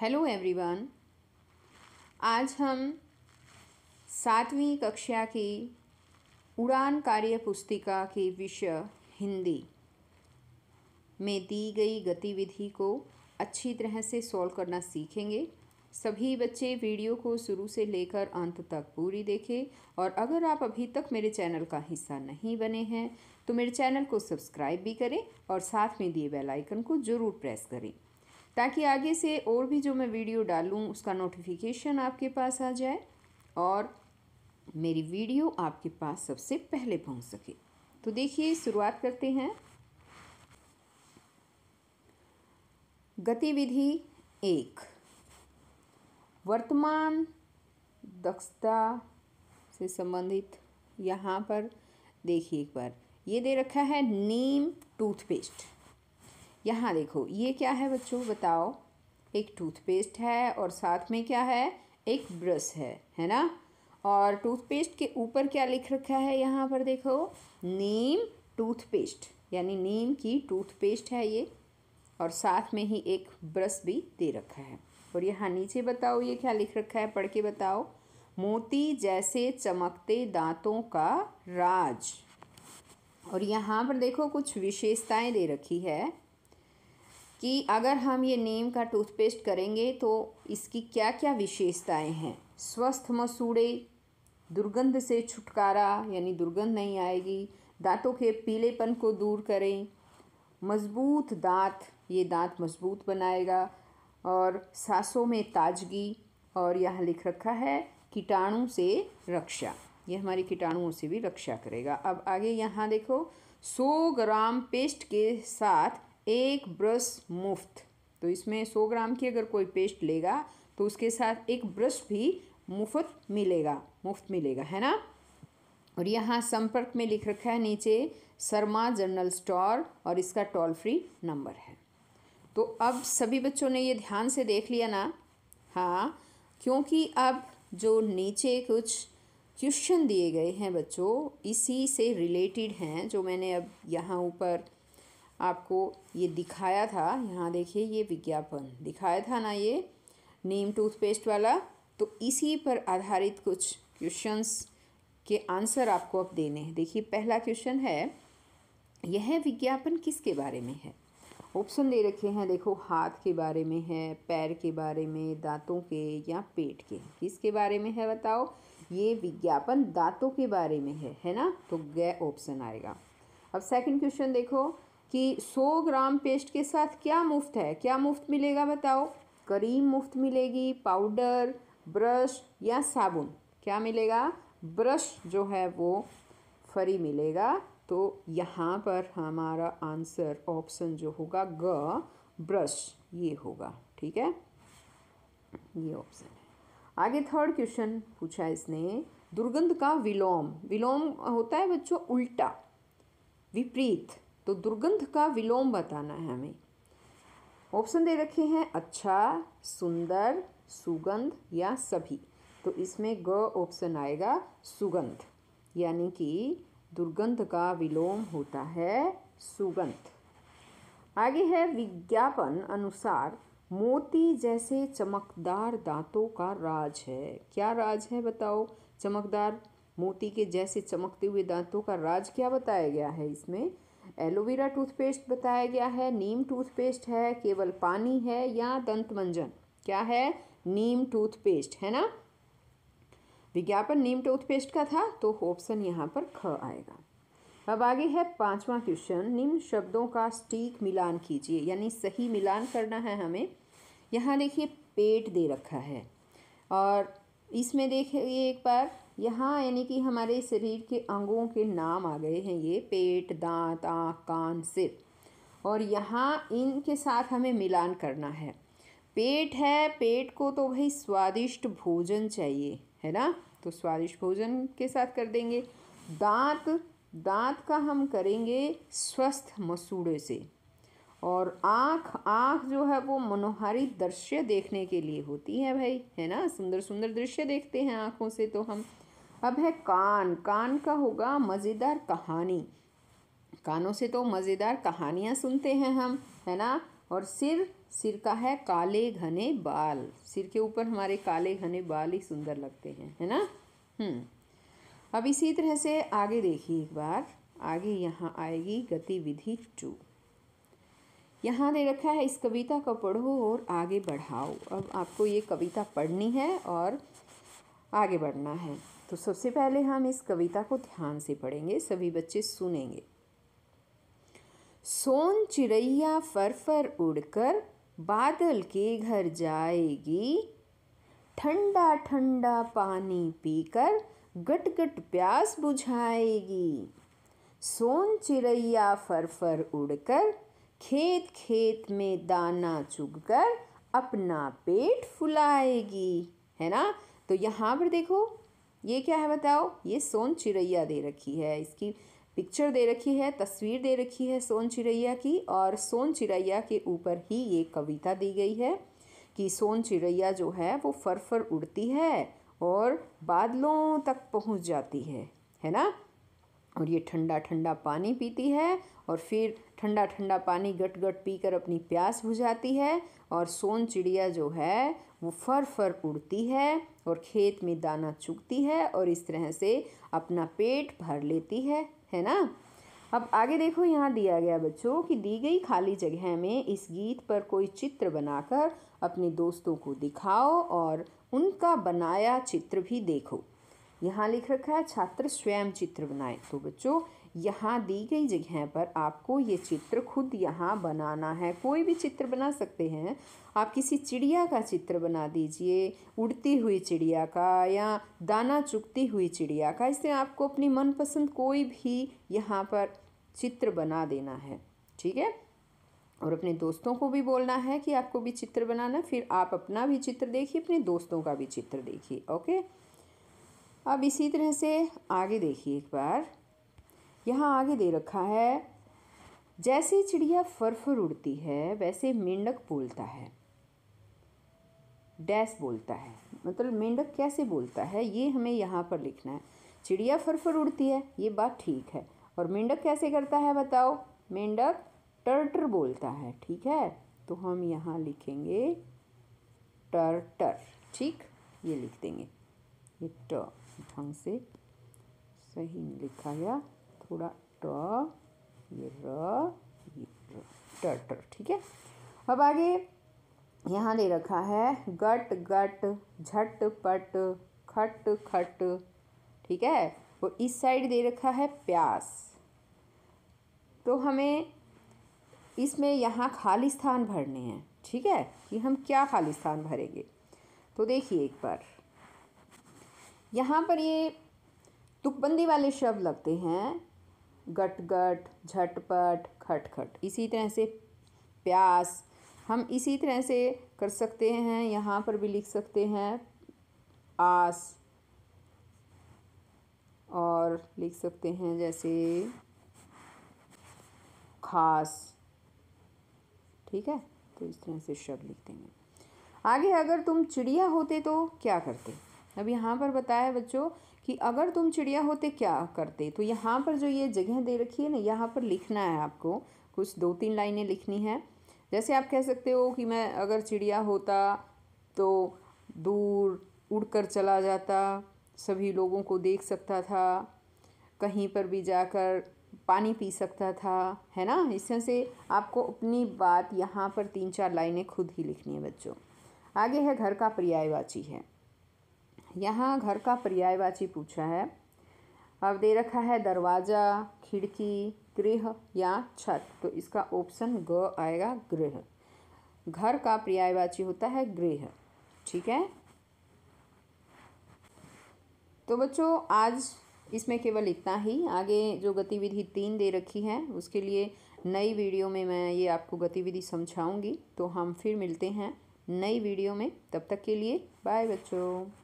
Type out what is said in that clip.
Hello everyone आज हम सातवीं कक्षा की उड़ान कार्य पुस्तिका के विषय हिंदी में दी गई गतिविधि को अच्छी तरह से सॉल्व करना सीखेंगे सभी बच्चे वीडियो को शुरू से लेकर अंत तक पूरी देखें और अगर आप अभी तक मेरे चैनल का हिस्सा नहीं बने हैं तो मेरे चैनल को सब्सक्राइब भी करें और साथ में दिए बेल आइकन को ज़रूर प्रेस करें ताकि आगे से और भी जो मैं वीडियो डालूँ उसका नोटिफिकेशन आपके पास आ जाए और मेरी वीडियो आपके पास सबसे पहले पहुंच सके तो देखिए शुरुआत करते हैं गतिविधि एक वर्तमान दक्षता से संबंधित यहाँ पर देखिए एक बार ये दे रखा है नीम टूथपेस्ट यहाँ देखो ये क्या है बच्चों बताओ एक टूथपेस्ट है और साथ में क्या है एक ब्रश है है ना और टूथपेस्ट के ऊपर क्या लिख रखा है यहाँ पर देखो नीम टूथपेस्ट यानी नीम की टूथपेस्ट है ये और साथ में ही एक ब्रश भी दे रखा है और यहाँ नीचे बताओ ये क्या लिख रखा है पढ़ के बताओ मोती जैसे चमकते दांतों का राज और यहाँ पर देखो कुछ विशेषताएं दे रखी है कि अगर हम ये नीम का टूथपेस्ट करेंगे तो इसकी क्या क्या विशेषताएं हैं स्वस्थ मसूड़े दुर्गंध से छुटकारा यानी दुर्गंध नहीं आएगी दांतों के पीलेपन को दूर करें मजबूत दांत ये दांत मजबूत बनाएगा और सांसों में ताजगी और यहाँ लिख रखा है कीटाणु से रक्षा ये हमारी कीटाणुओं से भी रक्षा करेगा अब आगे यहाँ देखो 100 ग्राम पेस्ट के साथ एक ब्रश मुफ्त तो इसमें सौ ग्राम की अगर कोई पेस्ट लेगा तो उसके साथ एक ब्रश भी मुफ्त मिलेगा मुफ्त मिलेगा है ना और यहाँ संपर्क में लिख रखा है नीचे शर्मा जनरल स्टोर और इसका टोल फ्री नंबर है तो अब सभी बच्चों ने ये ध्यान से देख लिया ना हाँ क्योंकि अब जो नीचे कुछ क्वेश्चन दिए गए हैं बच्चों इसी से रिलेटेड हैं जो मैंने अब यहाँ ऊपर आपको ये दिखाया था यहाँ देखिए ये विज्ञापन दिखाया था ना ये नीम टूथपेस्ट वाला तो इसी पर आधारित कुछ क्वेश्चंस के आंसर आपको अब देने हैं देखिए पहला क्वेश्चन है यह विज्ञापन किसके बारे में है ऑप्शन दे रखे हैं देखो हाथ के बारे में है पैर के बारे में दांतों के या पेट के किसके बारे में है बताओ ये विज्ञापन दांतों के बारे में है है ना तो गै ऑप्शन आएगा अब सेकंड क्वेश्चन देखो कि 100 ग्राम पेस्ट के साथ क्या मुफ्त है क्या मुफ्त मिलेगा बताओ करीम मुफ्त मिलेगी पाउडर ब्रश या साबुन क्या मिलेगा ब्रश जो है वो फ्री मिलेगा तो यहाँ पर हमारा आंसर ऑप्शन जो होगा ग ब्रश ये होगा ठीक है ये ऑप्शन है आगे थर्ड क्वेश्चन पूछा इसने दुर्गंध का विलोम विलोम होता है बच्चों उल्टा विपरीत तो दुर्गंध का विलोम बताना है हमें ऑप्शन दे रखे हैं अच्छा सुंदर सुगंध या सभी तो इसमें ग ऑप्शन आएगा सुगंध यानी कि दुर्गंध का विलोम होता है सुगंध आगे है विज्ञापन अनुसार मोती जैसे चमकदार दांतों का राज है क्या राज है बताओ चमकदार मोती के जैसे चमकते हुए दांतों का राज क्या बताया गया है इसमें एलोवेरा टूथपेस्ट बताया गया है नीम टूथपेस्ट है केवल पानी है या दंत मंजन क्या है नीम टूथपेस्ट है ना विज्ञापन नीम टूथपेस्ट का था तो ऑप्शन यहाँ पर ख आएगा अब आगे है पांचवा क्वेश्चन निम्न शब्दों का स्टीक मिलान कीजिए यानी सही मिलान करना है हमें यहाँ देखिए पेट दे रखा है और इसमें देखिए एक बार यहाँ यानी कि हमारे शरीर के अंगों के नाम आ गए हैं ये पेट दांत आँख कान सिर और यहाँ इनके साथ हमें मिलान करना है पेट है पेट को तो भाई स्वादिष्ट भोजन चाहिए है ना तो स्वादिष्ट भोजन के साथ कर देंगे दांत दांत का हम करेंगे स्वस्थ मसूड़े से और आँख आँख जो है वो मनोहारी दृश्य देखने के लिए होती है भाई है ना सुंदर सुंदर दृश्य देखते हैं आँखों से तो हम अब है कान कान का होगा मज़ेदार कहानी कानों से तो मज़ेदार कहानियाँ सुनते हैं हम है ना और सिर सिर का है काले घने बाल सिर के ऊपर हमारे काले घने बाल ही सुंदर लगते हैं है ना हम्म। अब इसी तरह से आगे देखिए एक बार आगे यहाँ आएगी गतिविधि टू यहाँ दे रखा है इस कविता को पढ़ो और आगे बढ़ाओ अब आपको ये कविता पढ़नी है और आगे बढ़ना है तो सबसे पहले हम इस कविता को ध्यान से पढ़ेंगे सभी बच्चे सुनेंगे सोन चिड़ैया फर फर उड़कर बादल के घर जाएगी ठंडा ठंडा पानी पीकर गट गट प्यास बुझाएगी सोन चिड़ैया फर फर उड़कर खेत खेत में दाना चुगकर अपना पेट फुलाएगी है ना तो यहाँ पर देखो ये क्या है बताओ ये सोन चिड़ैया दे रखी है इसकी पिक्चर दे रखी है तस्वीर दे रखी है सोन चिड़ैया की और सोन चिड़ैया के ऊपर ही ये कविता दी गई है कि सोन चिड़ैया जो है वो फर फर उड़ती है और बादलों तक पहुंच जाती है है ना और ये ठंडा ठंडा पानी पीती है और फिर ठंडा ठंडा पानी गट गट पीकर अपनी प्यास बुझाती है और सोन चिड़िया जो है वो फर फर उड़ती है और खेत में दाना चुगती है और इस तरह से अपना पेट भर लेती है है ना अब आगे देखो यहाँ दिया गया बच्चों कि दी गई खाली जगह में इस गीत पर कोई चित्र बनाकर अपने दोस्तों को दिखाओ और उनका बनाया चित्र भी देखो यहाँ लिख रखा है छात्र स्वयं चित्र बनाए तो बच्चों यहाँ दी गई जगह पर आपको ये चित्र खुद यहाँ बनाना है कोई भी चित्र बना सकते हैं आप किसी चिड़िया का चित्र बना दीजिए उड़ती हुई चिड़िया का या दाना चुगती हुई चिड़िया का इससे आपको अपनी मनपसंद कोई भी यहाँ पर चित्र बना देना है ठीक है और अपने दोस्तों को भी बोलना है कि आपको भी चित्र बनाना फिर आप अपना भी चित्र देखिए अपने दोस्तों का भी चित्र देखिए ओके अब इसी तरह से आगे देखिए एक बार यहाँ आगे दे रखा है जैसे चिड़िया फरफर उड़ती है वैसे मेंढक बोलता है डैश बोलता है मतलब मेंढक कैसे बोलता है ये हमें यहाँ पर लिखना है चिड़िया फरफर उड़ती है ये बात ठीक है और मेंढक कैसे करता है बताओ मेंढक टर्टर बोलता है ठीक है तो हम यहाँ लिखेंगे टर्टर ठीक ये लिख देंगे ये ट ढंग से सही लिखा गया पूरा ट ये ट ट ठीक है अब आगे यहाँ दे रखा है गट गट झट पट खट खट ठीक है वो इस साइड दे रखा है प्यास तो हमें इसमें यहाँ खाली स्थान भरने हैं ठीक है कि हम क्या खाली स्थान भरेंगे तो देखिए एक बार यहाँ पर ये तुकबंदी वाले शब्द लगते हैं गट गट झटपट खटखट इसी तरह से प्यास हम इसी तरह से कर सकते हैं यहाँ पर भी लिख सकते हैं आस और लिख सकते हैं जैसे खास ठीक है तो इस तरह से शब्द लिख देंगे आगे अगर तुम चिड़िया होते तो क्या करते अब यहाँ पर बताया बच्चों कि अगर तुम चिड़िया होते क्या करते तो यहाँ पर जो ये जगह दे रखी है ना यहाँ पर लिखना है आपको कुछ दो तीन लाइनें लिखनी हैं जैसे आप कह सकते हो कि मैं अगर चिड़िया होता तो दूर उड़कर चला जाता सभी लोगों को देख सकता था कहीं पर भी जाकर पानी पी सकता था है ना इस तरह से आपको अपनी बात यहाँ पर तीन चार लाइनें खुद ही लिखनी है बच्चों आगे है घर का पर्यायवाची है यहाँ घर का पर्यायवाची पूछा है अब दे रखा है दरवाज़ा खिड़की गृह या छत तो इसका ऑप्शन ग आएगा गृह घर का पर्यायवाची होता है गृह ठीक है तो बच्चों आज इसमें केवल इतना ही आगे जो गतिविधि तीन दे रखी है उसके लिए नई वीडियो में मैं ये आपको गतिविधि समझाऊंगी तो हम फिर मिलते हैं नई वीडियो में तब तक के लिए बाय बच्चों